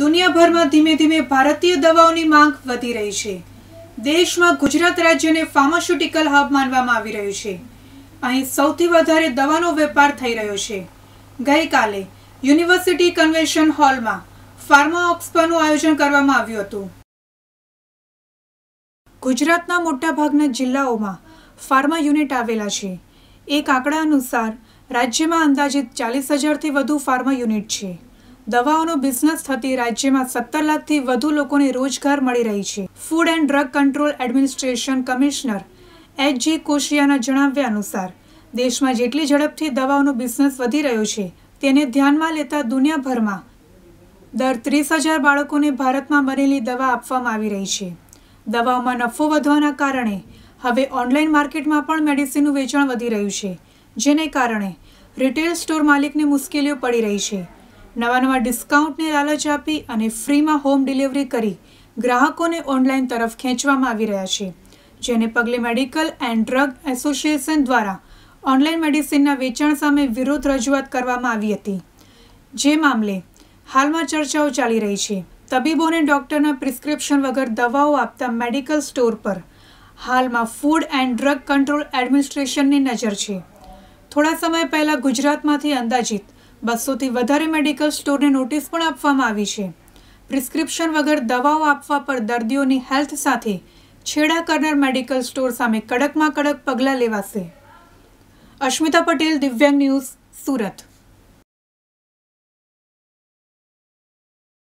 દુનિયાભરમાં ધીમે ધીમે ભારતીય દવાઓની માંગ વધી રહી છે દેશમાં ગુજરાત રાજ્યને ફાર્માસ્યુટિકલ હબ માનવામાં આવી રહ્યું છે અહીં સૌથી વધારે દવાનો વેપાર થઈ રહ્યો છે ગઈકાલે યુનિવર્સિટી કન્વેન્શન હોલમાં ફાર્મા ઓક્સપોનું આયોજન કરવામાં આવ્યું હતું ગુજરાતના મોટાભાગના જિલ્લાઓમાં ફાર્મા યુનિટ આવેલા છે એક આંકડા અનુસાર રાજ્યમાં અંદાજિત ચાલીસ હજારથી વધુ ફાર્મા યુનિટ છે દવાઓનો બિઝનેસ થતી રાજ્યમાં સત્તર લાખથી વધુ લોકોને રોજગાર મળી રહી છે food and drug control administration commissioner H G કોશિયાના જણાવ્યા અનુસાર દેશમાં જેટલી ઝડપથી દવાઓનો બિઝનેસ વધી રહ્યો છે તેને ધ્યાનમાં લેતા દુનિયાભરમાં દર ત્રીસ હજાર બાળકોને ભારતમાં બનેલી દવા આપવામાં આવી રહી છે દવાઓમાં નફો વધવાના કારણે હવે ઓનલાઈન માર્કેટમાં પણ મેડિસિનનું વેચાણ વધી રહ્યું છે જેને કારણે રિટેલ સ્ટોર માલિકને મુશ્કેલીઓ પડી રહી છે નવા નવા ડિસ્કાઉન્ટની લાલચ આપી અને ફ્રીમાં હોમ ડિલિવરી કરી ગ્રાહકોને ઓનલાઈન તરફ ખેંચવામાં આવી રહ્યા છે જેને પગલે મેડિકલ એન્ડ ડ્રગ એસોસિએશન દ્વારા ઓનલાઈન મેડિસિનના વેચાણ સામે વિરોધ રજૂઆત કરવામાં આવી હતી જે મામલે હાલમાં ચર્ચાઓ ચાલી રહી છે તબીબોને ડૉક્ટરના પ્રિસ્ક્રિપ્શન વગર દવાઓ આપતા મેડિકલ સ્ટોર પર હાલમાં ફૂડ એન્ડ ડ્રગ કંટ્રોલ એડમિનિસ્ટ્રેશનની નજર છે થોડા સમય પહેલાં ગુજરાતમાંથી અંદાજિત બસોથી વધારે મેડિકલ સ્ટોરને નોટિસ પણ આપવામાં આવી છે પ્રિસ્ક્રિપ્શન વગર દવાઓ આપવા પર દર્દીઓની હેલ્થ સાથે છેડા કરનાર મેડિકલ સ્ટોર સામે કડકમાં કડક પગલાં લેવાશે અશ્મિતા પટેલ દિવ્યાંગ ન્યૂઝ સુરત